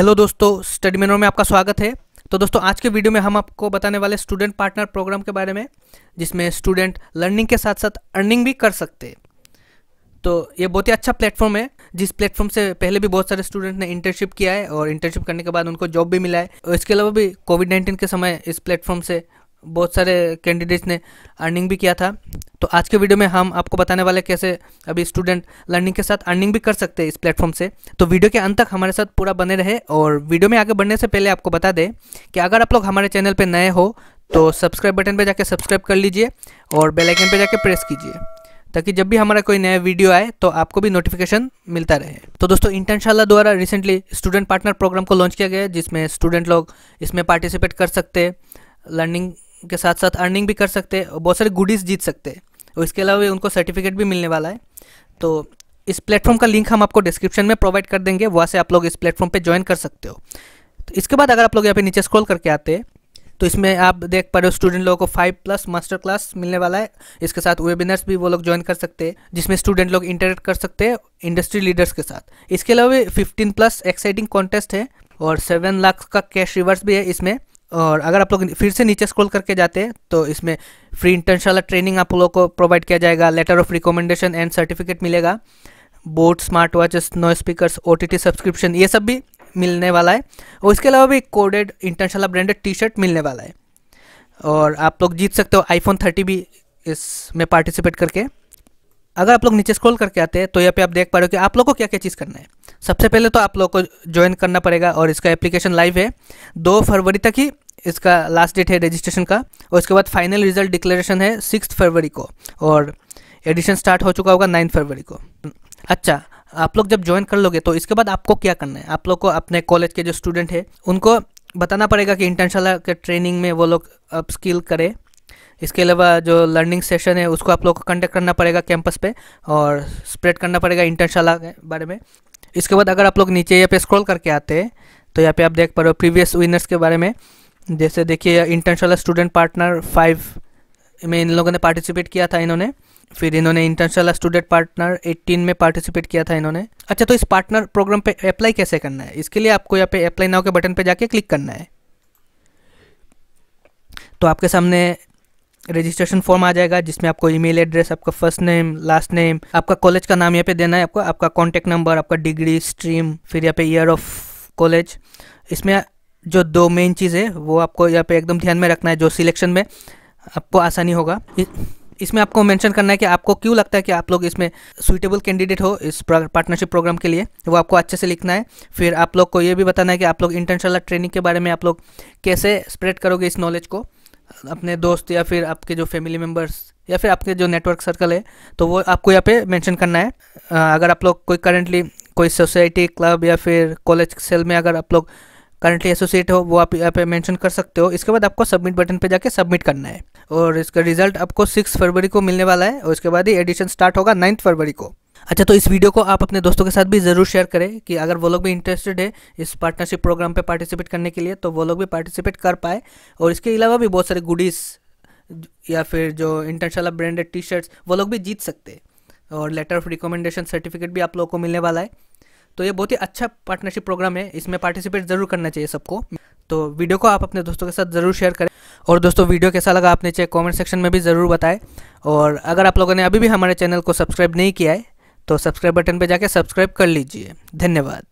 hello दोस्तों study मेनर में आपका स्वागत है तो दोस्तों आज के वीडियो में हम आपको बताने वाले स्टूडेंट पार्टनर प्रोग्राम के बारे में जिसमें स्टूडेंट लर्निंग के साथ साथ अर्निंग भी कर सकते तो ये बहुत ही अच्छा प्लेटफॉर्म है जिस प्लेटफॉर्म से पहले भी बहुत सारे स्टूडेंट ने इंटर्नशिप किया है और इंटर्नशिप करने के बाद उनको जॉब भी मिला है और इसके अलावा भी कोविड नाइन्टीन के समय इस प्लेटफॉर्म से बहुत सारे कैंडिडेट्स ने अर्निंग भी किया था तो आज के वीडियो में हम आपको बताने वाले कैसे अभी स्टूडेंट लर्निंग के साथ अर्निंग भी कर सकते हैं इस प्लेटफॉर्म से तो वीडियो के अंत तक हमारे साथ पूरा बने रहे और वीडियो में आगे बढ़ने से पहले आपको बता दें कि अगर आप लोग हमारे चैनल पर नए हो तो सब्सक्राइब बटन पर जाकर सब्सक्राइब कर लीजिए और बेलाइकन पर जाके प्रेस कीजिए ताकि जब भी हमारा कोई नया वीडियो आए तो आपको भी नोटिफिकेशन मिलता रहे तो दोस्तों इंटर्नशाला द्वारा रिसेंटली स्टूडेंट पार्टनर प्रोग्राम को लॉन्च किया गया है जिसमें स्टूडेंट लोग इसमें पार्टिसिपेट कर सकते हैं लर्निंग के साथ साथ अर्निंग भी कर सकते हैं बहुत सारे गुडीज़ जीत सकते हैं और इसके अलावा उनको सर्टिफिकेट भी मिलने वाला है तो इस प्लेटफॉर्म का लिंक हम आपको डिस्क्रिप्शन में प्रोवाइड कर देंगे वहाँ से आप लोग इस प्लेटफॉर्म पर ज्वाइन कर सकते हो तो इसके बाद अगर आप लोग यहाँ पे नीचे स्क्रॉल करके आते हैं तो इसमें आप देख पा रहे हो स्टूडेंट लोगों को फाइव प्लस मास्टर क्लास मिलने वाला है इसके साथ वेबिनार्स भी वो लोग ज्वाइन कर सकते हैं जिसमें स्टूडेंट लोग इंटरेक्ट कर सकते हैं इंडस्ट्री लीडर्स के साथ इसके अलावा फिफ्टीन प्लस एक्साइटिंग कॉन्टेस्ट है और सेवन लाख का कैश रिवर्स भी है इसमें और अगर आप लोग फिर से नीचे स्क्रॉल करके जाते हैं तो इसमें फ्री इंटर्नशाला ट्रेनिंग आप लोगों को प्रोवाइड किया जाएगा letter of recommendation and certificate मिलेगा boat smart watches no speakers ओ सब्सक्रिप्शन ये सब भी मिलने वाला है और इसके अलावा भी coded Internshala branded T shirt मिलने वाला है और आप लोग जीत सकते हो आईफोन थर्टी भी इसमें पार्टिसिपेट करके अगर आप लोग नीचे स्क्रॉल करके आते हैं तो यहाँ पे आप देख पा रहे हो कि आप लोग को क्या क्या चीज़ करना है सबसे पहले तो आप लोग को ज्वाइन करना पड़ेगा और इसका एप्लीकेशन लाइव है दो फरवरी तक ही इसका लास्ट डेट है रजिस्ट्रेशन का और उसके बाद फाइनल रिजल्ट डिक्लेरेशन है सिक्स फरवरी को और एडिशन स्टार्ट हो चुका होगा नाइन्थ फरवरी को अच्छा आप लोग जब ज्वाइन कर लोगे तो इसके बाद आपको क्या करना है आप लोग को अपने कॉलेज के जो स्टूडेंट है उनको बताना पड़ेगा कि इंटर्नशाला के ट्रेनिंग में वो लोग अप स्किल करें इसके अलावा जो लर्निंग सेशन है उसको आप लोग को कंडक्ट करना पड़ेगा कैंपस पे और स्प्रेड करना पड़ेगा इंटर्नशाला के बारे में इसके बाद अगर आप लोग नीचे यहाँ पे स्क्रॉल करके आते हैं तो यहाँ पे आप देख पा रहे हो प्रीवियस विनर्स के बारे में जैसे देखिए इंटरनेशनल स्टूडेंट पार्टनर फाइव में इन लोगों ने पार्टिसिपेट किया था इन्होंने फिर इन्होंने इंटरनेशनल स्टूडेंट पार्टनर एट्टीन में पार्टिसिपेट किया था इन्होंने अच्छा तो इस पार्टनर प्रोग्राम पर अप्लाई कैसे करना है इसके लिए आपको यहाँ पे अप्लाई नाव के बटन पर जाके क्लिक करना है तो आपके सामने रजिस्ट्रेशन फॉर्म आ जाएगा जिसमें आपको ईमेल एड्रेस आपका फर्स्ट नेम लास्ट नेम आपका कॉलेज का नाम यहाँ पे देना है आपको आपका कॉन्टैक्ट नंबर आपका डिग्री स्ट्रीम फिर यहाँ पे ईयर ऑफ कॉलेज इसमें जो दो मेन चीज़ है वो आपको यहाँ पे एकदम ध्यान में रखना है जो सिलेक्शन में आपको आसानी होगा इसमें आपको मेंशन करना है कि आपको क्यों लगता है कि आप लोग इसमें सुइटेबल कैंडिडेट हो इस पार्टनरशिप प्रोग्राम के लिए वो आपको अच्छे से लिखना है फिर आप लोग को ये भी बताना है कि आप लोग इंटर्नशाला ट्रेनिंग के बारे में आप लोग कैसे स्प्रेड करोगे इस नॉलेज को अपने दोस्त या फिर आपके जो फैमिली मेम्बर्स या फिर आपके जो नेटवर्क सर्कल है तो वो आपको यहाँ पे मेंशन करना है अगर आप लोग कोई करेंटली कोई सोसाइटी क्लब या फिर कॉलेज सेल में अगर आप लोग करंटली एसोसिएट हो वो आप यहाँ पे मेंशन कर सकते हो इसके बाद आपको सबमिट बटन पे जाके सबमिट करना है और इसका रिजल्ट आपको सिक्स फरवरी को मिलने वाला है और उसके बाद ही एडिशन स्टार्ट होगा नाइन्थ फरवरी को अच्छा तो इस वीडियो को आप अपने दोस्तों के साथ भी ज़रूर शेयर करें कि अगर वो लोग भी इंटरेस्टेड है इस पार्टनरशिप प्रोग्राम पर पार्टिसिपेट करने के लिए तो वो लोग भी पार्टिसिपेट कर पाए और इसके अलावा भी बहुत सारे गुडीज़ या फिर जो इंटरशाला ब्रांडेड टी शर्ट्स वो लोग भी जीत सकते हैं और लेटर ऑफ रिकमेंडेशन सर्टिफिकेट भी आप लोगों को मिलने वाला है तो ये बहुत ही अच्छा पार्टनरशिप प्रोग्राम है इसमें पार्टिसिपेट ज़रूर करना चाहिए सबको तो वीडियो को आप अपने दोस्तों के साथ ज़रूर शेयर करें और दोस्तों वीडियो कैसा लगा आपने चाहे कमेंट सेक्शन में भी ज़रूर बताएं और अगर आप लोगों ने अभी भी हमारे चैनल को सब्सक्राइब नहीं किया है तो सब्सक्राइब बटन पर जाकर सब्सक्राइब कर लीजिए धन्यवाद